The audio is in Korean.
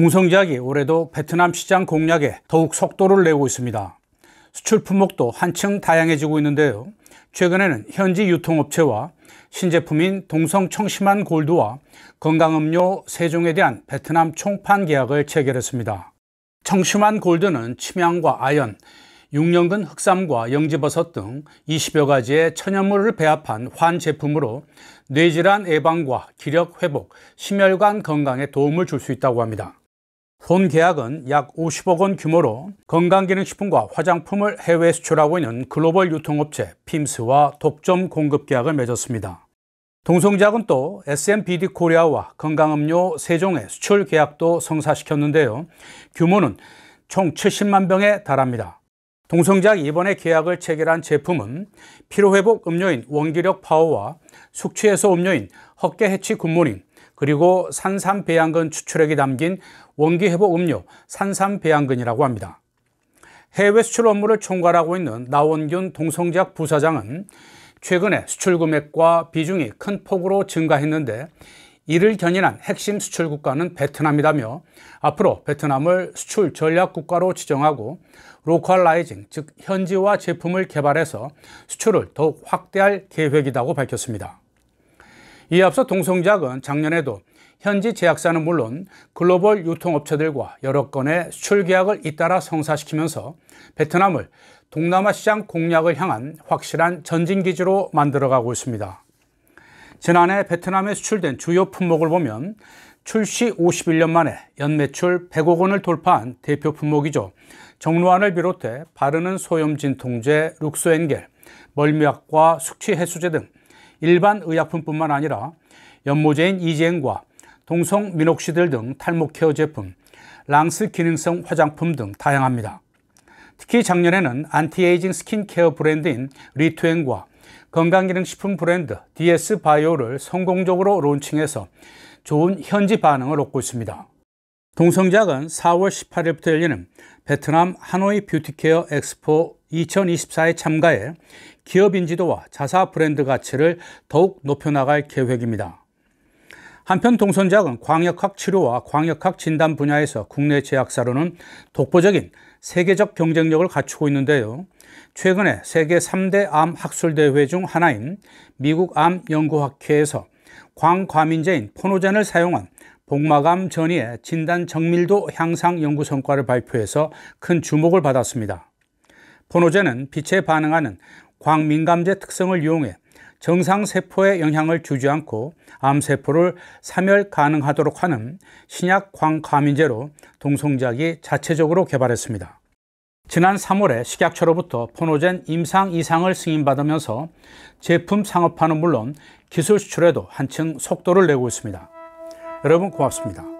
동성약이 올해도 베트남 시장 공략에 더욱 속도를 내고 있습니다. 수출 품목도 한층 다양해지고 있는데요. 최근에는 현지 유통업체와 신제품인 동성 청심한 골드와 건강음료 세종에 대한 베트남 총판 계약을 체결했습니다. 청심한 골드는 침향과 아연, 육년근 흑삼과 영지버섯 등 20여 가지의 천연물을 배합한 환 제품으로 뇌질환 예방과 기력 회복, 심혈관 건강에 도움을 줄 수 있다고 합니다. 본 계약은 약 50억 원 규모로 건강기능식품과 화장품을 해외 수출하고 있는 글로벌 유통업체 핌스와 독점 공급 계약을 맺었습니다. 동성작은 또 SMBD 코리아와 건강음료 세종의 수출 계약도 성사시켰는데요. 규모는 총 70만 병에 달합니다. 동성작 이번에 계약을 체결한 제품은 피로회복 음료인 원기력 파워와 숙취해소 음료인 헛개 해치 굿모닝, 그리고 산삼배양근 추출액이 담긴 원기회복 음료 산삼배양근이라고 합니다. 해외 수출 업무를 총괄하고 있는 나원균 동성작 부사장은 최근에 수출 금액과 비중이 큰 폭으로 증가했는데 이를 견인한 핵심 수출 국가는 베트남이라며 앞으로 베트남을 수출 전략 국가로 지정하고 로컬라이징 즉 현지화 제품을 개발해서 수출을 더욱 확대할 계획이라고 밝혔습니다. 이에 앞서 동성작은 작년에도 현지 제약사는 물론 글로벌 유통업체들과 여러 건의 수출 계약을 잇따라 성사시키면서 베트남을 동남아 시장 공략을 향한 확실한 전진기지로 만들어가고 있습니다. 지난해 베트남에 수출된 주요 품목을 보면 출시 51년 만에 연매출 100억 원을 돌파한 대표 품목이죠. 정로안을 비롯해 바르는 소염 진통제, 룩소엔겔, 멀미약과 숙취 해소제 등 일반 의약품뿐만 아니라 연모제인 이젠과 동성 민옥시들등 탈모 케어 제품, 랑스 기능성 화장품 등 다양합니다. 특히 작년에는 안티에이징 스킨케어 브랜드인 리투엔과 건강기능식품 브랜드 DS 바이오를 성공적으로 론칭해서 좋은 현지 반응을 얻고 있습니다. 동성작은 4월 18일부터 열리는 베트남 하노이 뷰티케어 엑스포 2024에 참가해 기업 인지도와 자사 브랜드 가치를 더욱 높여나갈 계획입니다. 한편 동선작은 광역학 치료와 광역학 진단 분야에서 국내 제약사로는 독보적인 세계적 경쟁력을 갖추고 있는데요. 최근에 세계 3대 암 학술대회 중 하나인 미국 암연구학회에서 광과민제인 포노젠을 사용한 복마감 전이에 진단 정밀도 향상 연구 성과를 발표해서 큰 주목을 받았습니다. 포노제는 빛에 반응하는 광민감제 특성을 이용해 정상 세포에 영향을 주지 않고 암세포를 사멸 가능하도록 하는 신약 광감인제로 동성작이 자체적으로 개발했습니다. 지난 3월에 식약처로부터 포노젠 임상 이상을 승인받으면서 제품 상업화는 물론 기술 수출에도 한층 속도를 내고 있습니다. 여러분 고맙습니다.